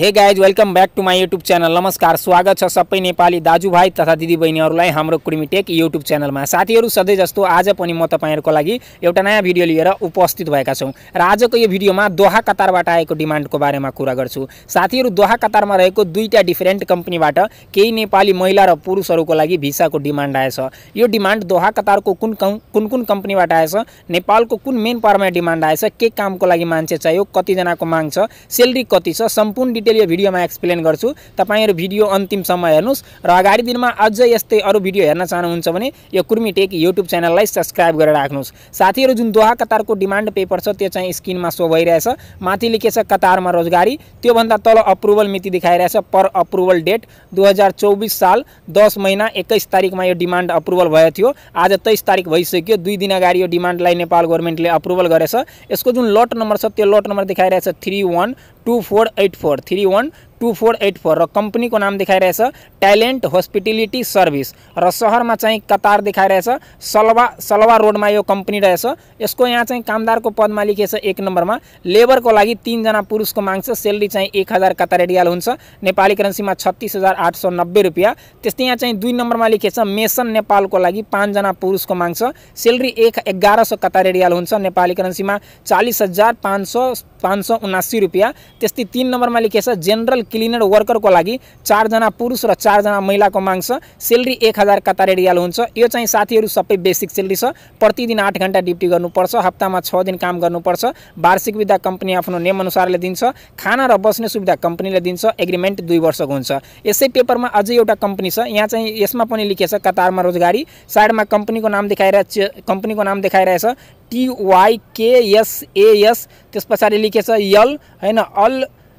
हे guys welcome back to my YouTube channel नमस्कार स्वागत छ सबै नेपाली दाजुभाइ तथा दिदीबहिनीहरूलाई हाम्रो कृमिटेक युट्युब च्यानलमा साथीहरू सधैँ जस्तो आज पनि म तपाईँहरूको लागि एउटा नयाँ भिडियो लिएर उपस्थित भएका छौँ र आजको यो भिडियोमा दोहा कतारबाट आएको डिमान्डको बारेमा कुरा गर्छु साथीहरू दोहा कतारमा रहेको दुईवटा डिफ्रेन्ट कम्पनीबाट केही नेपाली महिला र पुरुषहरूको लागि भिसाको डिमान्ड आएछ यो डिमान्ड दोहा कतारको कुन कुन कुन कम्पनीबाट आएछ नेपालको कुन मेन पारमा डिमान्ड आएछ के कामको लागि मान्छे चाहियो कतिजनाको माग छ सेलेरी कति छ सम्पूर्ण डिटेल यो भिडियोमा एक्सप्लेन गर्छु तपाईँहरू भिडियो अन्तिमसम्म हेर्नुहोस् र अगाडि दिनमा अझै यस्तै अरू भिडियो हेर्न चाहनुहुन्छ भने यो कुर्मी टेक युट्युब च्यानललाई सब्सक्राइब गरेर राख्नुहोस् साथीहरू जुन दोहा कतारको डिमान्ड पेपर छ त्यो चाहिँ स्क्रिनमा सो भइरहेछ माथि छ कतारमा रोजगारी त्योभन्दा तल अप्रुभल मिति देखाइरहेछ पर अप्रुभल डेट दुई साल दस महिना एक्काइस तारिकमा यो डिमान्ड अप्रुभल भएको थियो आज तेइस तारिक भइसक्यो दुई दिन अगाडि यो डिमान्डलाई नेपाल गभर्मेन्टले अप्रुभल गरेछ यसको जुन लट नम्बर छ त्यो लट नम्बर देखाइरहेछ three one two four eight four three one two four eight four रंपनी को नाम दिखाई रहे टैलेंट हॉस्पिटलिटी सर्विस रहर शहर में चाहे कतार दिखाई रहे सलवा सलवा रोड में यह कंपनी रहे इसको यहाँ चाहे कामदार को पद में लिखे एक नंबर में लेबर को लगी तीनजना पुरुष को मांग सैलरी चाहे एक हज़ार कतार एडियल होी करेंसी में छत्तीस हज़ार आठ सौ नब्बे रुपया तस्ते यहाँ चाहे दुई नंबर में लिखे मेसन नेपालको लगी पांचजना पुरुष को मांग सैलरी एक एगार सौ कतार एडियल होी नेपाली में चालीस हजार पांच सौ पांच सौ उनासी रुपया तस्ती तीन नंबर में लिखे जेनरल क्लिनर वर्करको लागि चारजना पुरुष र चारजना महिलाको माग छ सेलरी एक हजार कतारे रियाल हुन्छ यो चाहिँ साथीहरू सबै बेसिक सेलरी छ प्रतिदिन आठ घन्टा ड्युटी गर्नुपर्छ हप्तामा छ दिन काम गर्नुपर्छ वार्षिक विधा कम्पनी आफ्नो नियमअनुसारले दिन्छ खाना र बस्ने सुविधा कम्पनीले दिन्छ एग्रिमेन्ट दुई वर्षको हुन्छ यसै पेपरमा अझै एउटा कम्पनी छ यहाँ चाहिँ यसमा पनि लेखिएछ छ कतारमा रोजगारी साइडमा कम्पनीको नाम देखाइरहेछ कम्पनीको नाम देखाइरहेछ टिवाइकेएसएएस त्यस पछाडि लेखिएको छ यल होइन अल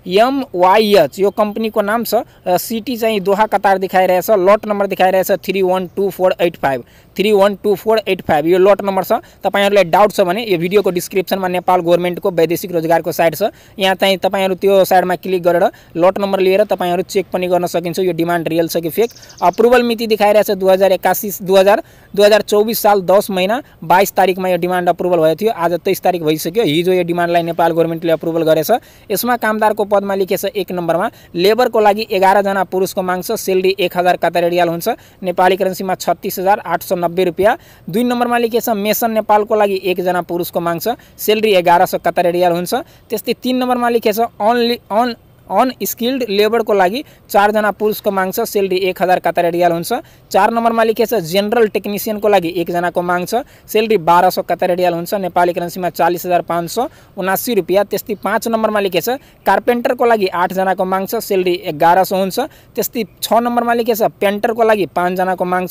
एमवाइएच यो कम्पनीको नाम छ सिटी चाहिँ दोहा कतार देखाइरहेछ लट नम्बर देखाइरहेछ three one two four eight five three one two four eight five यो लट नम्बर छ तपाईँहरूलाई डाउट छ भने यो भिडियोको डिस्क्रिप्सनमा नेपाल गभर्मेन्टको वैदेशिक रोजगारको साइट छ यहाँ चाहिँ तपाईँहरू त्यो साइडमा क्लिक गरेर लट नम्बर लिएर तपाईँहरू चेक पनि गर्न सकिन्छ यो डिमान्ड रियल छ कि फेक अप्रुभल मिति देखाइरहेछ दुई हजार एक्कासी दुई हजार दुई हजार चौबिस साल दस महिना बाइस तारिकमा यो डिमान्ड अप्रुभल भएको थियो आज तेइस तारिक भइसक्यो हिजो यो डिमान्डलाई नेपाल गभर्मेन्टले अप्रुभल गरेछ यसमा कामदारको पदमा लेखेछ एक नम्बरमा लेबरको लागि एघारजना पुरुषको माग छ सेलरी एक हजार कतार रियाल हुन्छ नेपाली करेन्सीमा छत्तिस हजार आठ सौ नब्बे रुपियाँ दुई नम्बरमा लेखेछ मेसन नेपालको लागि एकजना पुरुषको माग छ सेलरी एघार सौ कतार रियाल हुन्छ त्यस्तै तिन नम्बरमा लेखेछ अनली अन અનસ્કિલ્ડ લેબરको लागि चारजना पुरुष को मांग सैलरी एक हजार कतार रियाल हुन्छ चार नंबर में लिखे जेनरल टेक्निशियन को लागि एकजना को मांग सैलरी बाह्र सौ कतार रियाल हुन्छ नेपाली करेन्सीमा चालिस हजार पांच सौ रुपया रुपियाँ त्यस्तै पाँच नम्बरमा लेखेको छ कार्पेन्टरको लागि आठजनाको को मांग सैलरी एगार सौ होती त्यस्तै छ नम्बरमा लेखेको छ पेन्टरको लागि पांचजना को मांग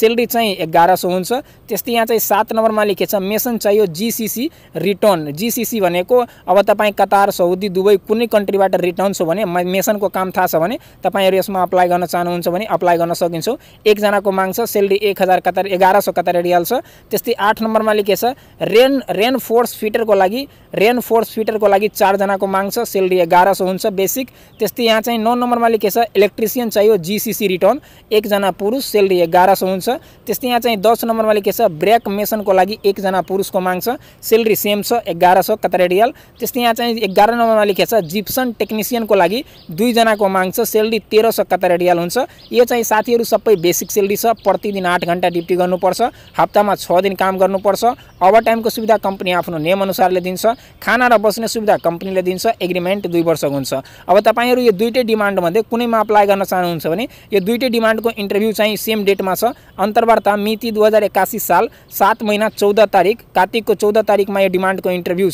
सैलरी चाहिँ एघार सौ होती यहाँ सात नंबर में लिखे मेसन चाहियो जिसिसी रिटर्न जिसिसी को अब तई कतार सऊदी दुबई कुनै कन्ट्रीबाट रिटर्न छ भने मेसनको काम थाहा छ भने तपाईँहरू यसमा अप्लाई गर्न चाहनुहुन्छ भने अप्लाई गर्न सकिन्छ एकजनाको माग छ सेलरी एक हजार कतार एघार सौ कतार रियाल छ त्यस्तै आठ नम्बरमा लेखे छ रेन रेन फोर्स फिटरको लागि रेन फोर्स फिटरको लागि चारजनाको माग छ सेलरी एघार सौ हुन्छ बेसिक त्यस्तै यहाँ चाहिँ नौ नम्बरमा लेखे छ इलेक्ट्रिसियन चाहियो जिसिसी रिटर्न एकजना पुरुष सेलरी एघार सौ हुन्छ त्यस्तै यहाँ चाहिँ दस नम्बरमा लेखे छ ब्रेक मेसनको लागि एकजना पुरुषको माग छ सेलरी सेम छ एघार सौ कतार रियाल त्यस्तै यहाँ चाहिँ एघार नम्बरमा लेखे छ जिप्सन टेक्निसियनको दिनको लागि दुईजनाको माग छ सैलरी तेरह सौ कतार रियल हो यो चाहिँ साथीहरू बेसिक सैलरी छ प्रतिदिन आठ घन्टा ड्युटी गर्नुपर्छ में छ दिन काम गर्नुपर्छ टाइम को सुविधा कम्पनी आफ्नो नियमअनुसारले दिखा खाना और बस्ने सुविधा कंपनी ने दिखा एग्रीमेंट दुई वर्ष हुन्छ अब तपाईँहरू यो मध्य डिमान्डमध्ये कुनैमा अप्लाई गर्न चाहनुहुन्छ भने यो दुइटै डिमान्डको इन्टरभ्यू सेम डेट में अन्तर्वार्ता मिति दुई हजार एकासी साल सात महीना महिना चौध तारिक चौदह तारीख में यह डिमान्डको को इंटरव्यू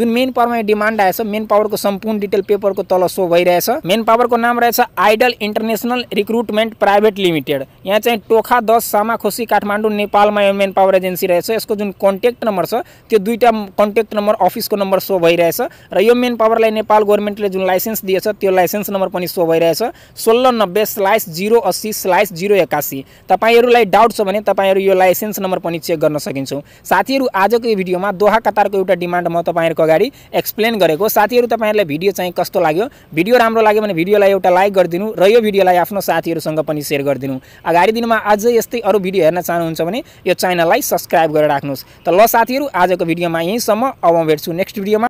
जो मेन पावर में डिमान्ड आएछ मेन पावरको सम्पूर्ण डिटेल पेपरको तल सो भइरहेछ मेन पावरको नाम रहेछ Ideal International Recruitment Private Limited यहाँ चाहिँ टोखा दस सामा खोसी काठमाडौँ नेपालमा यो मेन पावर एजेन्सी रहेछ यसको जुन कन्ट्याक्ट नम्बर छ त्यो दुईवटा कन्ट्याक्ट नम्बर अफिसको नम्बर सो भइरहेछ र यो मेन पावरलाई नेपाल गभर्मेन्टले जुन लाइसेन्स दिएछ त्यो लाइसेन्स नम्बर पनि सो भइरहेछ सोह्र नब्बे स्लाइस जिरो अस्सी स्लाइस जिरो एकासी तपाईँहरूलाई डाउट छ भने तपाईँहरू यो लाइसेन्स नम्बर पनि चेक गर्न सकिन्छौँ साथीहरू आजको यो भिडियोमा दोहा कतारको एउटा डिमान्ड म तपाईँहरूको अगाडि एक्सप्लेन गरेको साथीहरू तपाईँहरूलाई भिडियो चाहिँ कस्तो लाग्यो भिडियो राम्रो लाग्यो भने भिडियोलाई एउटा लाइक गरिदिनु र यो भिडियोलाई आफ्नो साथीहरूसँग पनि सेयर गरिदिनु अगाडि दिनमा अझै यस्तै अरू भिडियो हेर्न चाहनुहुन्छ भने यो च्यानललाई सब्सक्राइब गरेर राख्नुहोस् त ल साथीहरू आजको भिडियोमा यहीँसम्म अब भेट्छु नेक्स्ट भिडियोमा